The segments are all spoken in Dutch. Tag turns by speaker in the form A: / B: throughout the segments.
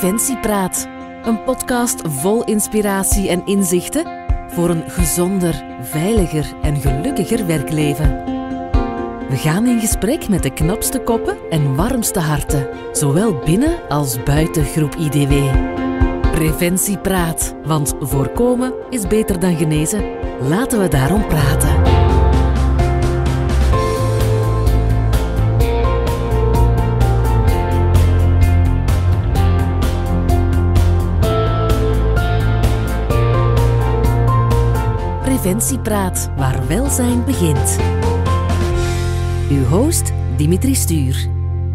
A: Preventiepraat. Een podcast vol inspiratie en inzichten voor een gezonder, veiliger en gelukkiger werkleven. We gaan in gesprek met de knapste koppen en warmste harten, zowel binnen als buiten groep IDW. Preventiepraat, want voorkomen is beter dan genezen. Laten we daarom praten. Preventiepraat, waar welzijn begint. Uw host Dimitri Stuur.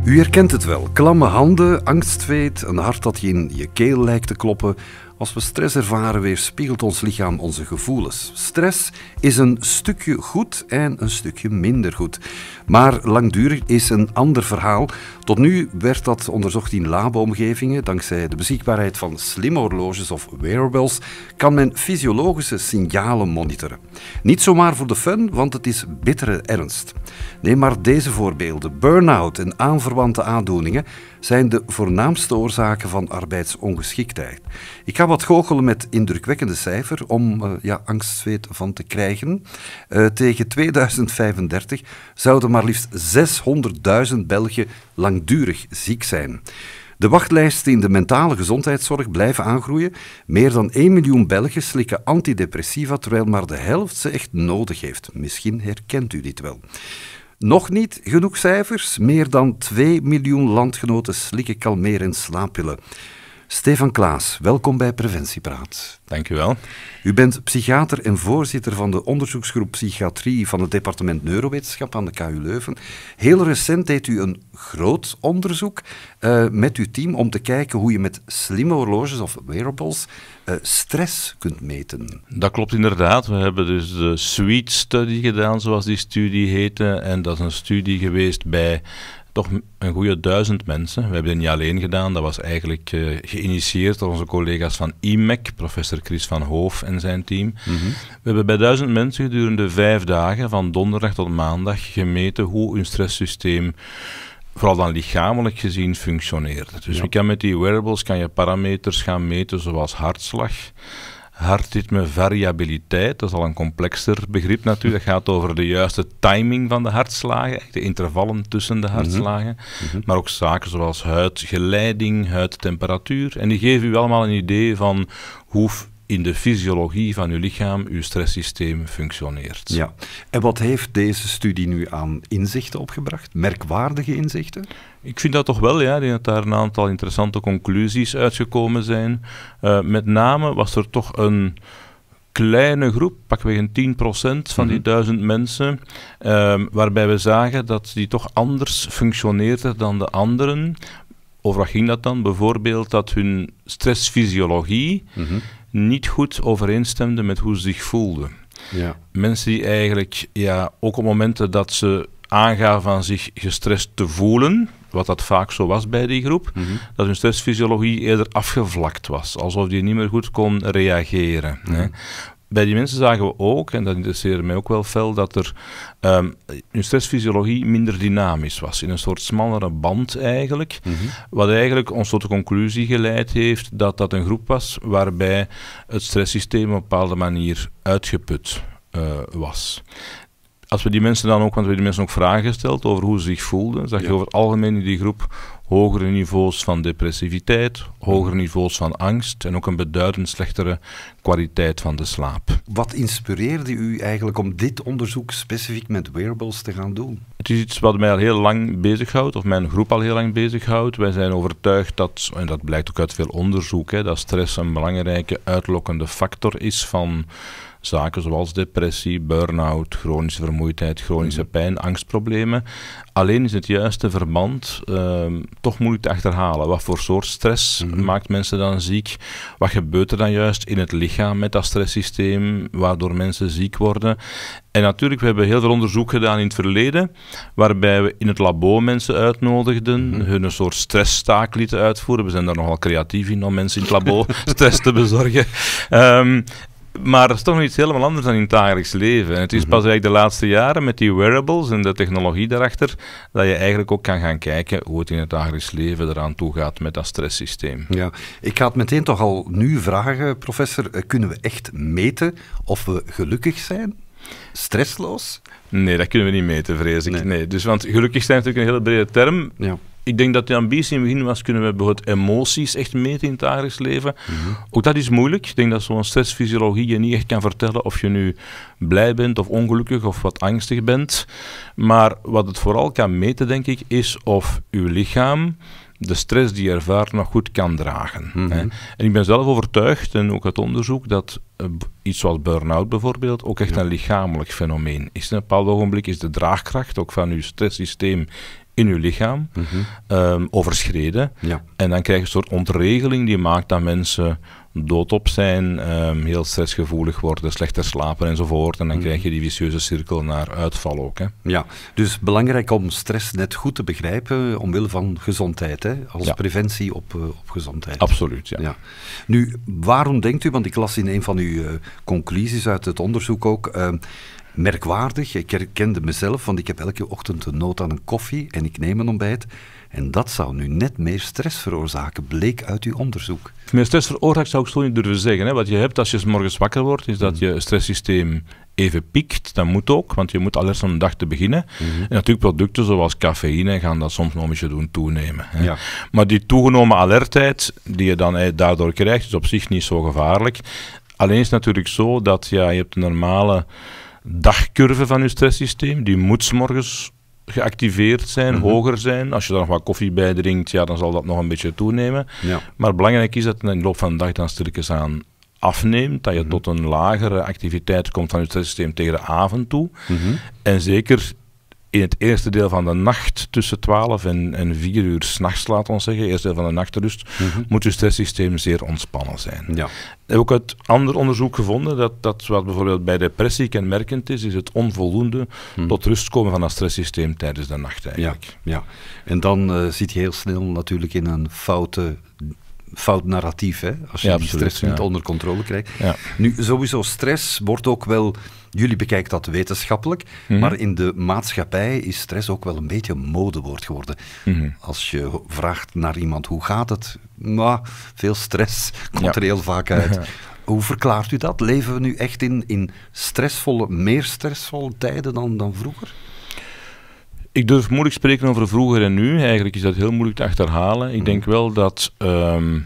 A: U herkent het wel. Klamme handen, angstzweet, een hart dat je in je keel lijkt te kloppen. Als we stress ervaren, weerspiegelt ons lichaam onze gevoelens. Stress is een stukje goed en een stukje minder goed. Maar langdurig is een ander verhaal. Tot nu werd dat onderzocht in labo-omgevingen. Dankzij de beschikbaarheid van slimme horloges of wearables kan men fysiologische signalen monitoren. Niet zomaar voor de fun, want het is bittere ernst. Neem maar deze voorbeelden. Burn-out en aanverwante aandoeningen zijn de voornaamste oorzaken van arbeidsongeschiktheid. Ik ga wat goochelen met indrukwekkende cijfer om eh, ja, angstzweet van te krijgen. Eh, tegen 2035 zouden maar liefst 600.000 Belgen langdurig ziek zijn. De wachtlijsten in de mentale gezondheidszorg blijven aangroeien. Meer dan 1 miljoen Belgen slikken antidepressiva, terwijl maar de helft ze echt nodig heeft. Misschien herkent u dit wel. Nog niet genoeg cijfers? Meer dan 2 miljoen landgenoten slikken kalmeren en slaappillen. Stefan Klaas, welkom bij Preventiepraat. Dank u wel. U bent psychiater en voorzitter van de onderzoeksgroep Psychiatrie van het departement Neurowetenschap aan de KU Leuven. Heel recent deed u een groot onderzoek eh, met uw team om te kijken hoe je met slimme horloges of wearables eh, stress kunt meten.
B: Dat klopt inderdaad. We hebben dus de sweet Study gedaan, zoals die studie heette. En dat is een studie geweest bij toch een goede duizend mensen. We hebben het niet alleen gedaan. Dat was eigenlijk eh, geïnitieerd door onze collega's van IMEC, professor Chris van Hoof en zijn team. Mhm. We hebben bij duizend mensen gedurende vijf dagen, van donderdag tot maandag, gemeten hoe hun stresssysteem vooral dan lichamelijk gezien functioneert. Dus ja. je kan met die wearables kan je parameters gaan meten, zoals hartslag, hartritme variabiliteit. Dat is al een complexer begrip natuurlijk. Dat gaat over de juiste timing van de hartslagen, de intervallen tussen de mhm. hartslagen. Mhm. Maar ook zaken zoals huidgeleiding, huidtemperatuur. En die geven u allemaal een idee van hoe in de fysiologie van uw lichaam uw stresssysteem
A: functioneert. Ja. En wat heeft deze studie nu aan inzichten opgebracht? Merkwaardige inzichten? Ik vind dat toch wel, ja. Ik denk dat daar een aantal interessante conclusies uitgekomen
B: zijn. Eh, met name was er toch een kleine groep, pakweg een 10% van die mhm. duizend mensen, ehm, waarbij we zagen dat die toch anders functioneerde dan de anderen. Over wat ging dat dan? Bijvoorbeeld dat hun stressfysiologie mhm niet goed overeenstemden met hoe ze zich voelden. Ja. Mensen die eigenlijk, ja, ook op momenten dat ze aangaven van zich gestrest te voelen, wat dat vaak zo was bij die groep, mhm. dat hun stressfysiologie eerder afgevlakt was, alsof die niet meer goed kon reageren. hè. Mhm bij die mensen zagen we ook, en dat interesseerde mij ook wel fel, dat er um, ehm, hun stressfysiologie minder dynamisch was. In een soort smallere band eigenlijk. Mhm. Wat eigenlijk ons tot de conclusie geleid heeft dat dat een groep was waarbij het stresssysteem op een bepaalde manier uitgeput eh, was als we die mensen dan ook, want we hebben die mensen ook vragen gesteld over hoe ze zich voelden, zag je over het algemeen in die groep hogere niveaus van depressiviteit, hogere mhm. niveaus van angst en ook een beduidend slechtere kwaliteit van de slaap.
A: Wat inspireerde u eigenlijk om dit onderzoek specifiek met wearables te gaan doen?
B: Het is iets wat mij al heel lang bezighoudt, of mijn groep al heel lang bezighoudt. Wij zijn overtuigd dat, en dat blijkt ook uit veel onderzoek, hè, dat stress een belangrijke uitlokkende factor is van zaken zoals depressie, burn-out, chronische vermoeidheid, chronische mhm. pijn, angstproblemen. Alleen is het juiste verband ehm, toch moeilijk te achterhalen. Wat voor soort stress mhm. maakt mensen dan ziek? Wat gebeurt er dan juist in het lichaam met dat stresssysteem, waardoor mensen ziek worden? En natuurlijk, we hebben heel veel onderzoek gedaan in het verleden, waarbij we in het labo mensen uitnodigden, mhm. hun een soort stressstaak lieten uitvoeren. We zijn daar nogal creatief in om mensen in het labo stress te bezorgen. Ehm, maar dat is toch nog iets helemaal anders dan in het dagelijks leven. het is mhm. pas eigenlijk de laatste jaren met die wearables en de technologie daarachter dat je eigenlijk
A: ook kan gaan kijken hoe het in het dagelijks leven eraan toe gaat met dat stresssysteem. Ja, ik ga het meteen toch al nu vragen, professor. Eh, kunnen we echt meten of we gelukkig zijn? Stressloos? Nee, dat kunnen we niet meten, vrees ik. Nee. Dus, want gelukkig zijn natuurlijk een
B: hele brede term. Ja ik denk dat de ambitie in het begin was, kunnen we bijvoorbeeld emoties echt meten in het dagelijks leven. Mhm. Ook dat is moeilijk. Ik denk dat zo'n stressfysiologie je niet echt kan vertellen of je nu blij bent of ongelukkig of wat angstig bent. Maar wat het vooral kan meten, denk ik, is of uw lichaam de stress die je ervaart nog goed kan dragen. Mhm. hè. En ik ben zelf overtuigd, en ook uit onderzoek, dat eh, iets zoals burn-out bijvoorbeeld ook echt een lichamelijk fenomeen is. Op een bepaald ogenblik is de draagkracht ook van je stresssysteem in uw lichaam mhm. ehm, overschreden. En dan krijg je een soort ontregeling die maakt dat mensen doodop zijn, ehm, heel stressgevoelig worden, slechter slapen enzovoort.
A: En dan mhm. krijg je die vicieuze cirkel naar uitval ook. Hè. Ja, dus belangrijk om stress net goed te begrijpen, omwille van gezondheid, hè? als preventie op, eh, op gezondheid. Absoluut, ja. ja. Nu, waarom denkt u, want ik las in een van uw eh, conclusies uit het onderzoek ook, ehm, merkwaardig. Ik herkende mezelf, want ik heb elke ochtend een nood aan een koffie en ik neem een ontbijt. En dat zou nu net meer stress veroorzaken, bleek uit uw onderzoek.
B: Meer stress veroorzaakt zou ik zo niet durven zeggen. Hè. Wat je hebt als je s morgens wakker wordt, is dat mm. je stresssysteem even piekt. Dat moet ook, want je moet alles om de dag te beginnen. Mhm. En natuurlijk producten zoals cafeïne gaan dat soms nog een beetje doen toenemen. Hè. Maar die toegenomen alertheid die je dan daardoor krijgt, is op zich niet zo gevaarlijk. Alleen is het natuurlijk zo dat ja, je hebt een normale dagcurve van je stresssysteem. Die moet s morgens geactiveerd zijn, mhm. hoger zijn. Als je daar nog wat koffie bij drinkt, ja, dan zal dat nog een beetje toenemen. Maar belangrijk is dat in de loop van de dag dan stilletjes aan afneemt, dat je mhm. tot een lagere activiteit komt van je stresssysteem tegen de avond toe. Mhm. En zeker in het eerste deel van de nacht tussen 12 en, en 4 uur s'nachts, laat ons zeggen, eerste deel van de nachtrust, mhm. moet je dus stresssysteem zeer ontspannen zijn. Ja. Heb ook uit ander onderzoek gevonden dat, dat wat bijvoorbeeld bij depressie kenmerkend is, is het onvoldoende mhm. tot rust komen van dat stresssysteem tijdens de nacht eigenlijk. Ja, ja.
A: en dan eh, zit je heel snel natuurlijk in een foute fout narratief, hè? als je die stress niet onder controle krijgt. Ja. Nu, sowieso stress wordt ook wel Jullie bekijken dat wetenschappelijk, mhm. maar in de maatschappij is stress ook wel een beetje een modewoord geworden. Mhm. Als je vraagt naar iemand hoe gaat het, nou, veel stress komt er heel vaak uit. Hoe verklaart u dat? Leven we nu echt in, in stressvolle, meer stressvolle tijden dan, dan vroeger? Ik durf moeilijk spreken over
B: vroeger en nu. Eigenlijk is dat heel moeilijk te achterhalen. Ik mhm. denk wel dat ehm,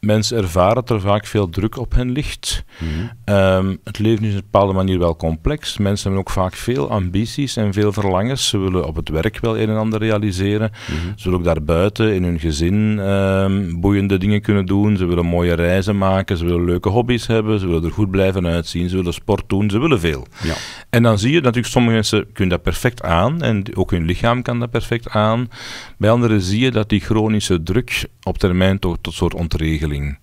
B: mensen ervaren dat er vaak veel druk op hen ligt. Mhm. Ehm, het leven is op een bepaalde manier wel complex. Mensen hebben ook vaak veel ambities en veel verlangens. Ze willen op het werk wel een en ander realiseren. Mhm. Ze willen ook daarbuiten in hun gezin ehm, boeiende dingen kunnen doen. Ze willen mooie reizen maken. Ze willen leuke hobby's hebben. Ze willen er goed blijven uitzien. Ze willen sport doen. Ze willen veel. Ja. En dan zie je natuurlijk, sommige mensen kunnen dat perfect aan. En ook hun lichaam kan dat perfect aan. Bij anderen zie je dat die chronische druk op termijn toch tot soort ontregeling Hm.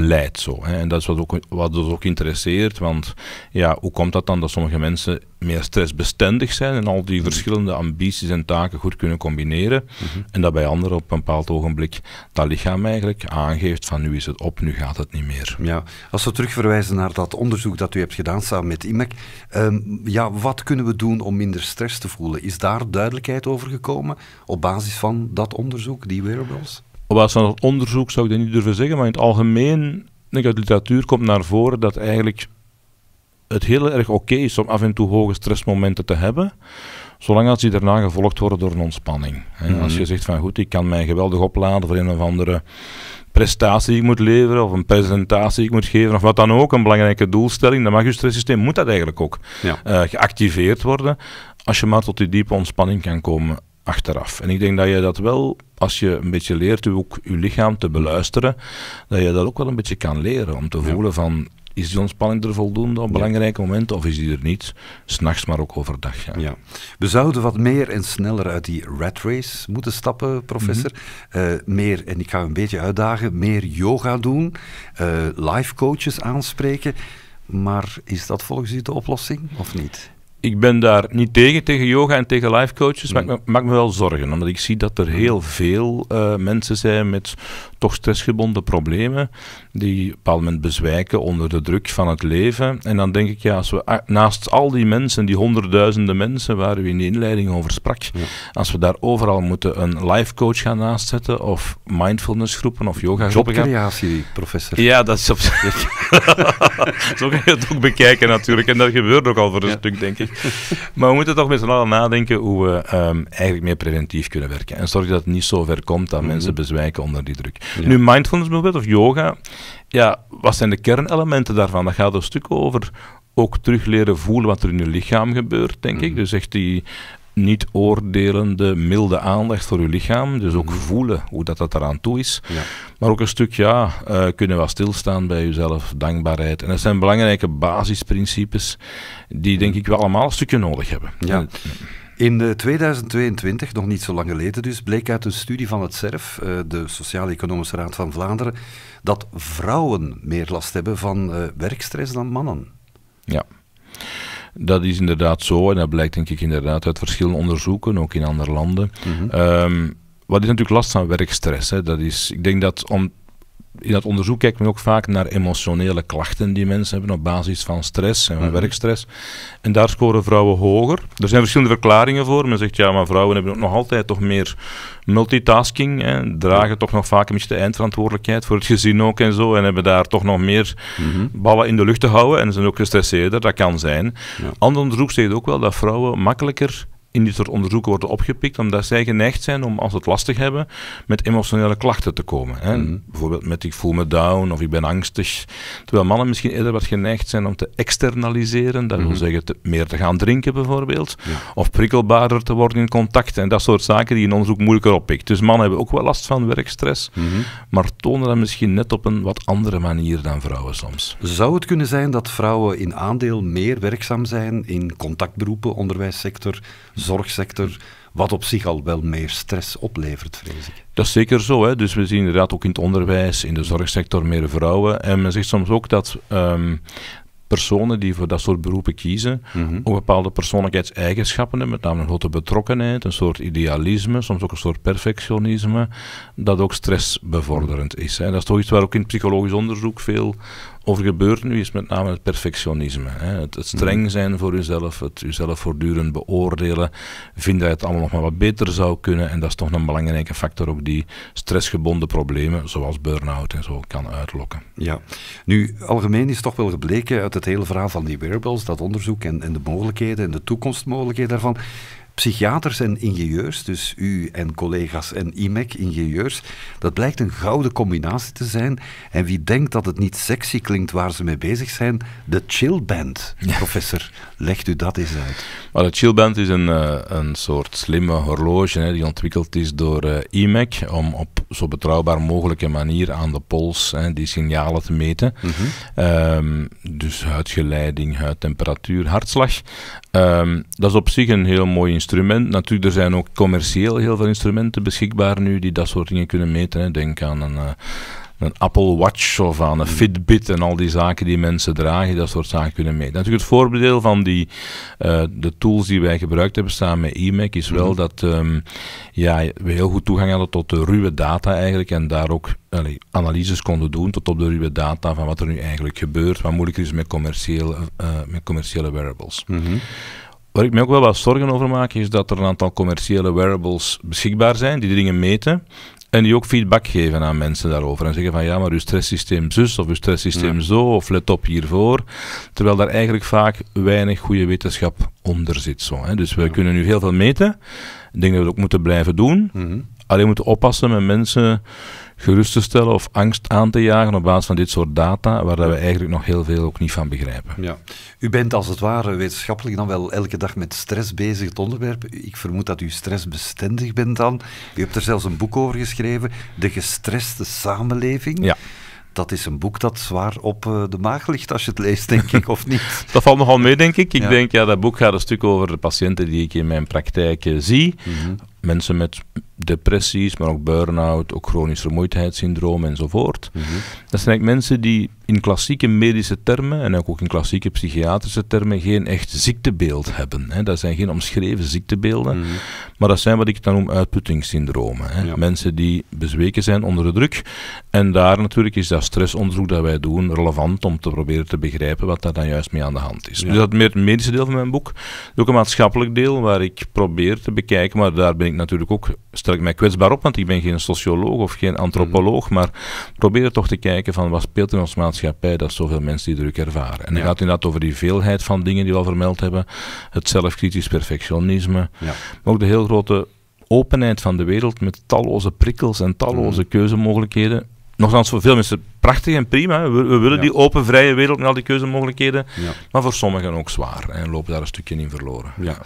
B: leidt. Zo, En dat is wat, ook, wat ons dus ook interesseert, want ja, hoe komt dat dan dat sommige mensen meer stressbestendig zijn en al die hm. verschillende ambities en taken goed kunnen combineren mhm. en dat bij anderen op een bepaald ogenblik dat lichaam eigenlijk aangeeft van nu is het op,
A: nu gaat het niet meer. Ja, als we terugverwijzen naar dat onderzoek dat u hebt gedaan samen met IMEC, ehm, ja, wat kunnen we doen om minder stress te voelen? Is daar duidelijkheid over gekomen op basis van dat onderzoek, die wearables?
B: op basis van het onderzoek zou ik dat niet durven zeggen, maar in het algemeen, denk ik, uit de literatuur komt naar voren dat eigenlijk het heel erg oké is om af en toe hoge stressmomenten te hebben, zolang als die daarna gevolgd worden door een ontspanning. Als mhm. je zegt van goed, ik kan mij geweldig opladen voor een of andere prestatie die ik moet leveren, of een presentatie die ik moet geven, of wat dan ook, een belangrijke doelstelling, dan mag je stresssysteem, moet dat eigenlijk ook eh, geactiveerd worden, als je maar tot die diepe ontspanning kan komen achteraf. En ik denk dat je dat wel, als je een beetje leert ook je lichaam te beluisteren, dat je dat ook wel een beetje kan leren. Om te voelen van, is die ontspanning er voldoende op belangrijke momenten of is die er niet?
A: S'nachts, maar ook overdag. Ja. We zouden wat meer en sneller uit die rat race moeten stappen, professor. Mhm. Eh, meer, en ik ga een beetje uitdagen, meer yoga doen, uh, life coaches aanspreken. Maar is dat volgens u de oplossing
B: of niet? ik ben daar niet tegen, tegen yoga en tegen life coaches, maar ik maak, me wel zorgen. Omdat ik zie dat er heel mm. veel eh, mensen zijn met toch stressgebonden problemen, die op een bepaald moment bezwijken onder de druk van het leven. En dan denk ik, ja, als we naast al die mensen, die honderdduizenden mensen waar u in de inleiding over sprak, als we daar overal moeten een life coach gaan naastzetten, of mindfulness groepen, of yoga groepen. Jobcreatie, professor. Ja, dat is op zich. zo kan je het ook bekijken natuurlijk. En dat gebeurt ook al voor een stuk, denk ik. maar we moeten toch met z'n allen nadenken hoe we ehm, eigenlijk meer preventief kunnen werken. En zorgen dat het niet zo ver komt dat mhm. mensen bezwijken onder die druk. Nu, mindfulness bijvoorbeeld, of yoga, ja, wat zijn de kernelementen daarvan? Dat gaat een stuk over ook terug leren voelen wat er in je lichaam gebeurt, denk mhm. ik. Dus echt die niet oordelende, milde aandacht voor je lichaam. Dus ook mm. voelen hoe dat, dat eraan toe is. Ja. Maar ook een stuk, ja, uh, kunnen we stilstaan bij uzelf, dankbaarheid. En dat zijn belangrijke basisprincipes die
A: denk ik wel allemaal een stukje nodig hebben. Ja. In 2022, nog niet zo lang geleden dus, bleek uit een studie van het SERF, eh, de Sociaal-Economische Raad van Vlaanderen, dat vrouwen meer last hebben van eh, werkstress dan mannen.
B: Ja. Dat is inderdaad zo en dat blijkt denk ik inderdaad uit verschillende onderzoeken, ook in andere landen. Mhm. Ehm, wat is natuurlijk last van werkstress. Hè? Dat is, ik denk dat om in dat onderzoek kijken we ook vaak naar emotionele klachten die mensen hebben op basis van stress en mhm. werkstress. En daar scoren vrouwen hoger. Er zijn verschillende verklaringen voor. Men zegt ja, maar vrouwen hebben ook nog altijd toch meer multitasking. en dragen toch nog vaak een beetje de eindverantwoordelijkheid voor het gezin ook en zo. En hebben daar toch nog meer mhm. ballen in de lucht te houden. En zijn ook gestresseerder, dat kan zijn. Ander onderzoek zegt ook wel dat vrouwen makkelijker in dit soort onderzoeken worden opgepikt, omdat zij geneigd zijn om, als het lastig hebben, met emotionele klachten te komen. Hè? Mhm. Bijvoorbeeld met ik voel me down of ik ben angstig. Terwijl mannen misschien eerder wat geneigd zijn om te externaliseren, dat wil mhm. zeggen te, meer te gaan drinken bijvoorbeeld, of prikkelbaarder te worden in contact en dat soort zaken die in onderzoek moeilijker oppikt. Dus mannen hebben ook wel last van werkstress, mhm. maar tonen dat misschien net op een wat andere manier dan vrouwen soms.
A: Zou het kunnen zijn dat vrouwen in aandeel meer werkzaam zijn in contactberoepen, onderwijssector, zorgsector, wat op zich al wel meer stress oplevert, vrees
B: ik. Dat is zeker zo. Hè? Dus we zien inderdaad ook in het onderwijs, in de zorgsector meer vrouwen. En men zegt soms ook dat ehm, personen die voor dat soort beroepen kiezen, mhm. ook bepaalde persoonlijkheidseigenschappen hebben, met name een grote betrokkenheid, een soort idealisme, soms ook een soort perfectionisme, dat ook stressbevorderend is. Hè. Dat is toch iets waar ook in psychologisch onderzoek veel over gebeurt nu is met name het perfectionisme. Hè. Het, streng mm. zijn voor uzelf, het uzelf voortdurend beoordelen, vinden dat het allemaal nog maar wat beter zou kunnen. En dat is toch een belangrijke factor ook die stressgebonden problemen, zoals burn-out en zo, kan uitlokken.
A: Ja, nu algemeen is toch wel gebleken uit het hele verhaal van die wearables, dat onderzoek en, en de mogelijkheden en de toekomstmogelijkheden daarvan, Psychiaters en ingenieurs, dus u en collega's en IMEC, ingenieurs, dat blijkt een gouden combinatie te zijn. En wie denkt dat het niet sexy klinkt waar ze mee bezig zijn, de Chill Band. Professor, legt u dat eens uit. Maar de Chill Band is een, eh, een soort slimme horloge hè, die ontwikkeld
B: is door eh, IMEC om op zo betrouwbaar mogelijke manier aan de pols hè, die signalen te meten. Mhm. Ehm, dus huidgeleiding, huidtemperatuur, hartslag. Ehm, dat is op zich een heel mooi instrument instrument. Natuurlijk, er zijn ook commercieel heel veel instrumenten beschikbaar nu die dat soort dingen kunnen meten. Denk aan een, eh, een Apple Watch of aan een mm. Fitbit en al die zaken die mensen dragen, dat soort zaken kunnen meten. Natuurlijk het voordeel van die, eh, de tools die wij gebruikt hebben samen met eMac is wel mm-hmm. dat ehm, ja, we heel goed toegang hadden tot de ruwe data eigenlijk en daar ook analyses konden doen tot op de ruwe data van wat er nu eigenlijk gebeurt, wat moeilijker is met commerciële, eh, met commerciële wearables. Mm-hmm. Waar ik me ook wel wat zorgen over maak, is dat er een aantal commerciële wearables beschikbaar zijn, die, dingen meten. En die ook feedback geven aan mensen daarover. En zeggen van ja, maar uw stresssysteem zus of uw stresssysteem zo, of let op hiervoor. Terwijl daar eigenlijk vaak weinig goede wetenschap onder zit. Zo, hè. Dus we kunnen nu heel veel meten. Ik denk dat we dat ook moeten blijven doen. Mhm alleen moeten oppassen met mensen gerust te stellen of angst aan te jagen op basis van dit soort data, waar we eigenlijk nog heel veel ook niet van begrijpen.
A: Ja. U bent als het ware wetenschappelijk dan wel elke dag met stress bezig, het onderwerp. Ik vermoed dat u stressbestendig bent dan. U hebt er zelfs een boek over geschreven, De gestreste samenleving. Ja dat is een boek dat zwaar op eh, de maag ligt als je het leest, denk ik, of niet? dat valt nogal mee, denk ik. Ik denk,
B: ja, dat boek gaat een stuk over de patiënten die ik in mijn praktijk eh, zie. Mhm mensen met depressies, maar ook burn-out, ook chronisch vermoeidheidssyndroom enzovoort. Mhm. Dat zijn eigenlijk mensen die in klassieke medische termen en ook in klassieke psychiatrische termen geen echt ziektebeeld hebben. Hè. Dat zijn geen omschreven ziektebeelden, mhm. maar dat zijn wat ik dan noem uitputtingssyndromen. Hè. Mensen die bezweken zijn onder de druk. En daar natuurlijk is dat stressonderzoek dat wij doen relevant om te proberen te begrijpen wat daar dan juist mee aan de hand is. Dus dat is meer het medische deel van mijn boek. Ook een maatschappelijk deel waar ik probeer te bekijken, maar daar ben ik natuurlijk ook, stel ik mij kwetsbaar op, want ik ben geen socioloog of geen antropoloog, mhm. maar probeer toch te kijken van wat speelt in onze maatschappij dat zoveel mensen die druk ervaren. En dan gaat het inderdaad over die veelheid van dingen die we al vermeld hebben, het zelfkritisch perfectionisme, ja. maar ook de heel grote openheid van de wereld met talloze prikkels en talloze mhm. keuzemogelijkheden. Nogthans, voor veel mensen prachtig en prima. We, we willen die open, vrije wereld met al die keuzemogelijkheden.
A: Maar voor sommigen ook zwaar en lopen daar een stukje in verloren. Ja.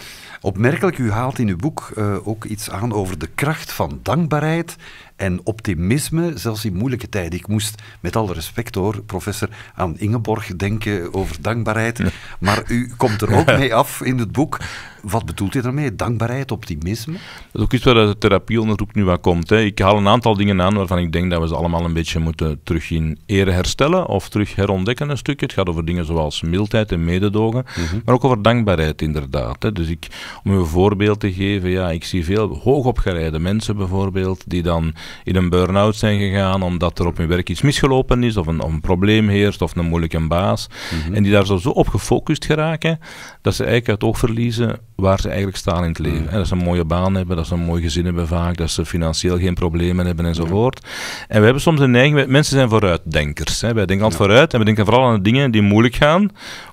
A: Opmerkelijk, u haalt in uw boek eh, ook iets aan over de kracht van dankbaarheid en optimisme, zelfs in moeilijke tijden. Ik moest met alle respect hoor, professor, aan Ingeborg denken over dankbaarheid. Maar u komt er ook mee af in het boek. Wat bedoelt u daarmee? Dankbaarheid, optimisme? Dat is ook iets waar de het therapieonderzoek
B: nu aan komt. Hè. Ik haal een aantal dingen aan waarvan ik denk dat we ze allemaal een beetje moeten terug in ere herstellen of terug herontdekken een stukje. Het gaat over dingen zoals mildheid en mededogen, mhm. maar ook over dankbaarheid inderdaad. Hè. Dus ik, om een voorbeeld te geven, ja, ik zie veel hoogopgeleide mensen bijvoorbeeld die dan in een burn-out zijn gegaan omdat er op hun werk iets misgelopen is of een, of een probleem heerst of een moeilijke baas. Mhm. En die daar zo, zo op gefocust geraken dat ze eigenlijk het oog verliezen waar ze eigenlijk staan in het leven. Mhm. Dat ze een mooie baan hebben, dat ze een mooi gezin hebben vaak, dat ze financieel geen problemen hebben enzovoort. En we hebben soms een neiging, mensen zijn vooruit vooruitdenkers. Hè. Wij denken altijd vooruit en we denken vooral aan de dingen die moeilijk gaan,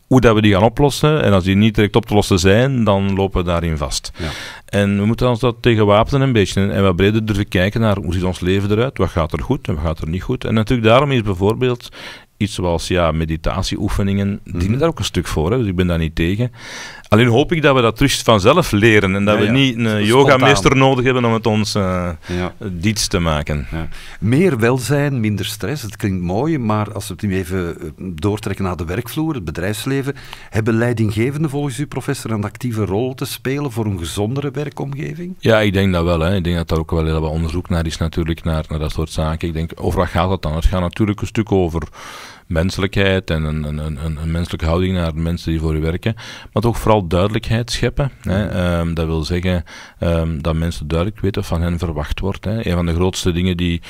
B: hoe dat we die gaan oplossen. En als die niet direct op te lossen zijn, dan lopen we daarin vast. Ja. En we moeten ons dat tegenwapenen een beetje. En wat breder durven kijken naar hoe ziet ons leven eruit, wat gaat er goed en wat gaat er niet goed. En natuurlijk daarom is bijvoorbeeld iets zoals ja, meditatieoefeningen, mhm. dienen mm daar ook een stuk voor. Hè. Dus ik ben daar niet tegen. Alleen hoop ik dat we dat terug vanzelf leren en dat we niet een yogameester
A: nodig hebben om het ons uh, eh, diets te maken. Meer welzijn, minder stress, het klinkt mooi, maar als we het nu even eh, doortrekken naar de werkvloer, het bedrijfsleven, hebben leidinggevenden volgens u, professor, een actieve rol te spelen voor een gezondere werkomgeving?
B: Ja, ik denk dat wel. Hè. Ik denk dat daar ook wel heel wat onderzoek naar is natuurlijk, naar, naar dat soort zaken. Ik denk, over wat gaat dat dan? Het gaat natuurlijk een stuk over menselijkheid en een, een, een, menselijke houding naar de mensen die voor u werken. Maar toch vooral duidelijkheid scheppen. Hè. Ehm, dat wil zeggen ehm, dat mensen duidelijk weten wat van hen verwacht wordt. Hè. Een van de grootste dingen die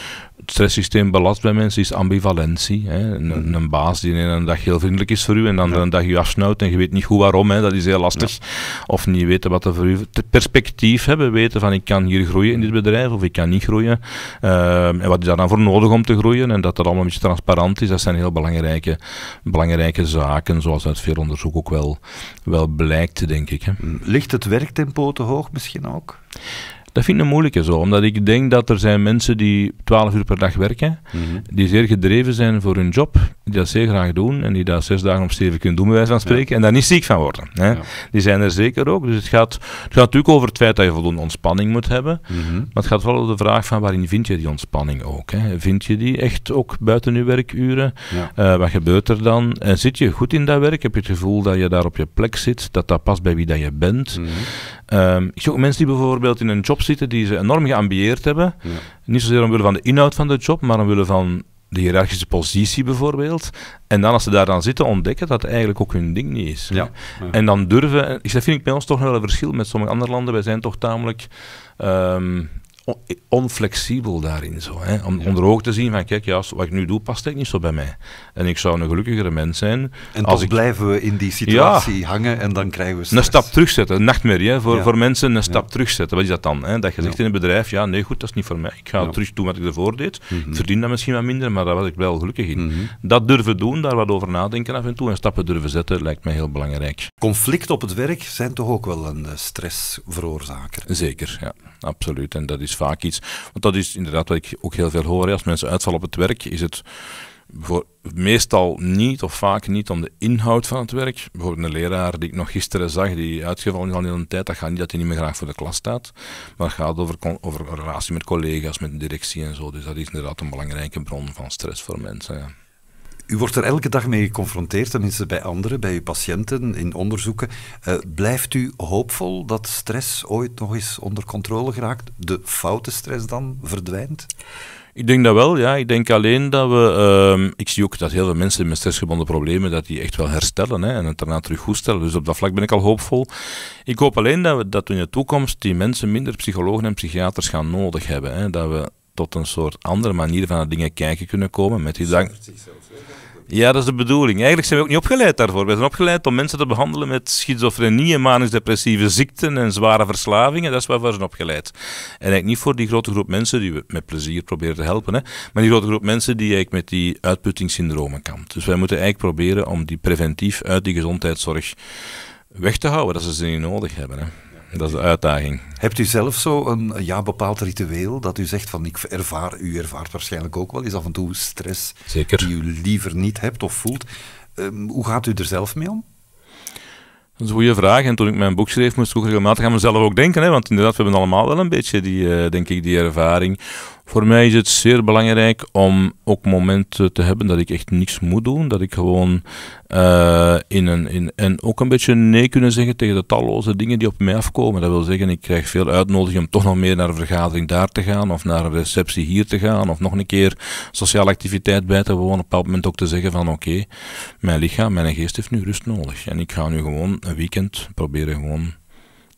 B: stresssysteem belast bij mensen is ambivalentie. Hè. Een, mhm. baas die een dag heel vriendelijk is voor u en dan een dag u afsnuit en je weet niet hoe, waarom, hè. dat is heel lastig. Of niet weten wat er voor u... Perspectief hebben, weten van ik kan hier groeien in dit bedrijf of ik kan niet groeien. Ehm, en wat is daar dan voor nodig om te groeien en dat dat allemaal een beetje transparant is, dat zijn heel belangrijke, belangrijke zaken, zoals uit veel onderzoek ook wel, wel blijkt, denk ik. Hè. Ligt het werktempo te hoog misschien ook? Dat vind ik een moeilijke zo, omdat ik denk dat er zijn mensen die 12 uur per dag werken, mhm. die zeer gedreven zijn voor hun job, die dat zeer graag doen en die dat zes dagen op zeven kunnen doen, bij wijze van spreken, en daar niet ziek van worden. Hè. Die zijn er zeker ook. Dus het gaat, het gaat natuurlijk over het feit dat je voldoende ontspanning moet hebben, mhm. maar het gaat wel over de vraag van waarin vind je die ontspanning ook. Hè. Vind je die echt ook buiten je werkuren? Eh, wat gebeurt er dan? En eh, zit je goed in dat werk? Heb je het gevoel dat je daar op je plek zit, dat dat past bij wie dat je bent? Mhm. Ehm, ik zie ook mensen die bijvoorbeeld in een job zitten die ze enorm geambieerd hebben. Niet zozeer omwille van de inhoud van de job, maar omwille van de hiërarchische positie bijvoorbeeld. En dan als ze daar dan zitten, ontdekken dat het eigenlijk ook hun ding niet is. En dan durven... Ik, dat vind ik bij ons toch wel een verschil met sommige andere landen. Wij zijn toch tamelijk... Ehm, onflexibel daarin. Zo, hè? Om onder oog te zien van, kijk, ja, wat ik nu doe past echt niet zo bij mij. En ik zou een gelukkigere mens zijn. En als ik... blijven we in die situatie hangen en dan krijgen we Een stap terugzetten, een nachtmerrie hè, voor, voor mensen, een stap terugzetten. Wat is dat dan? Hè? Dat je zegt in een bedrijf, ja, nee, goed, dat is niet voor mij. Ik ga terug doen wat ik ervoor deed. Ik mhm. verdien dat misschien wat minder, maar daar was ik wel gelukkig in. Mhm. Dat durven doen, daar wat over nadenken af en toe en stappen durven zetten, lijkt mij heel belangrijk. Conflict op het werk
A: zijn toch ook wel een eh, stress
B: veroorzaker? Zeker, ja, absoluut. En dat is vaak iets. Want dat is inderdaad wat ik ook heel veel hoor. Als mensen uitvallen op het werk, is het voor, meestal niet of vaak niet om de inhoud van het werk. Bijvoorbeeld een leraar die ik nog gisteren zag, die uitgevallen is al een hele tijd, dat gaat niet dat hij niet meer graag voor de klas staat, maar het gaat over, over relatie
A: met collega's, met de directie en zo. Dus dat is inderdaad een belangrijke bron van stress voor mensen. Ja. U wordt er elke dag mee geconfronteerd, tenminste bij anderen, bij uw patiënten, in onderzoeken. Eh, blijft u hoopvol dat stress ooit nog eens onder controle geraakt? De foute stress dan verdwijnt? Ik denk dat wel, ja. Ik denk alleen dat we... Ehm, ik zie ook dat
B: heel veel mensen met stressgebonden problemen, dat die echt wel herstellen hè, en het daarna terug Dus op dat vlak ben ik al hoopvol. Ik hoop alleen dat we dat in de toekomst die mensen minder psychologen en psychiaters gaan nodig hebben. Hè, dat we tot een soort andere manier van naar dingen kijken kunnen komen. Met die dank... Ja, dat is de bedoeling. Eigenlijk zijn we ook niet opgeleid daarvoor. We zijn opgeleid om mensen te behandelen met schizofrenie manisch-depressieve ziekten en zware verslavingen. Dat is waar we zijn opgeleid. En eigenlijk niet voor die grote groep mensen die we met plezier proberen te helpen, hè, maar die grote groep mensen die eigenlijk met die uitputtingssyndromen kampt. Dus wij moeten eigenlijk proberen om die preventief uit die gezondheidszorg weg te houden,
A: dat ze ze niet nodig hebben. Hè dat is de uitdaging. Hebt u zelf zo een ja, bepaald ritueel dat u zegt van ik ervaar, u ervaart waarschijnlijk ook wel eens af en toe stress Zeker. die u liever niet hebt of voelt. Ehm, hoe gaat u er zelf mee om? Dat is een goede vraag.
B: En toen ik mijn boek schreef, moest ik ook regelmatig aan mezelf ook denken. Hè? Want inderdaad, we hebben allemaal wel een beetje die, eh, denk ik, die ervaring. Voor mij is het zeer belangrijk om ook momenten te hebben dat ik echt niks moet doen. Dat ik gewoon eh, in een. In, en ook een beetje nee kunnen zeggen tegen de talloze dingen die op mij afkomen. Dat wil zeggen, ik krijg veel uitnodiging om toch nog meer naar een vergadering daar te gaan. Of naar een receptie hier te gaan. Of nog een keer sociale activiteit bij te wonen. Op een bepaald moment ook te zeggen van oké, mijn lichaam, mijn geest heeft nu rust nodig. En ik ga nu gewoon een weekend proberen gewoon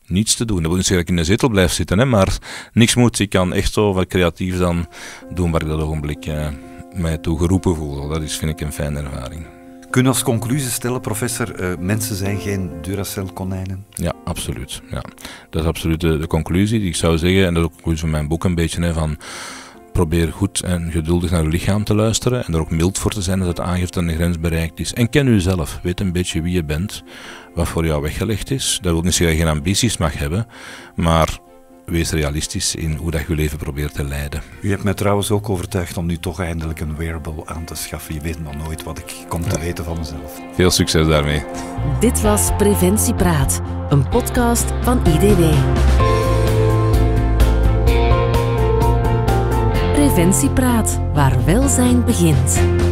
B: niets te doen. Dat wil niet zeggen dat ik in de zetel blijf zitten, hè, maar niks moet. Ik kan echt
A: zo wat creatief dan doen waar ik dat ogenblik eh, mij toe geroepen voel. Dat is, vind ik, een fijne ervaring. Kunnen als conclusie stellen, professor, eh, mensen zijn geen Duracell-konijnen? Ja, absoluut.
B: Ja. Dat is absoluut de, conclusie die ik zou zeggen, en dat is ook de conclusie van mijn boek een beetje, hè, van probeer goed en geduldig naar uw lichaam te luisteren en er ook mild voor te zijn als het aangeeft dat de grens bereikt is. En ken uzelf, weet een beetje wie je bent, wat voor jou weggelegd is. Dat wil niet zeggen dat je geen ambities mag hebben, maar wees realistisch in hoe dat je leven
A: probeert te leiden. U hebt mij trouwens ook overtuigd om nu toch eindelijk een wearable aan te schaffen. Je weet nog nooit wat ik kom te weten van mezelf.
B: Veel succes daarmee.
A: Dit was Preventie Praat, een podcast van IDW. Preventiepraat, waar welzijn begint.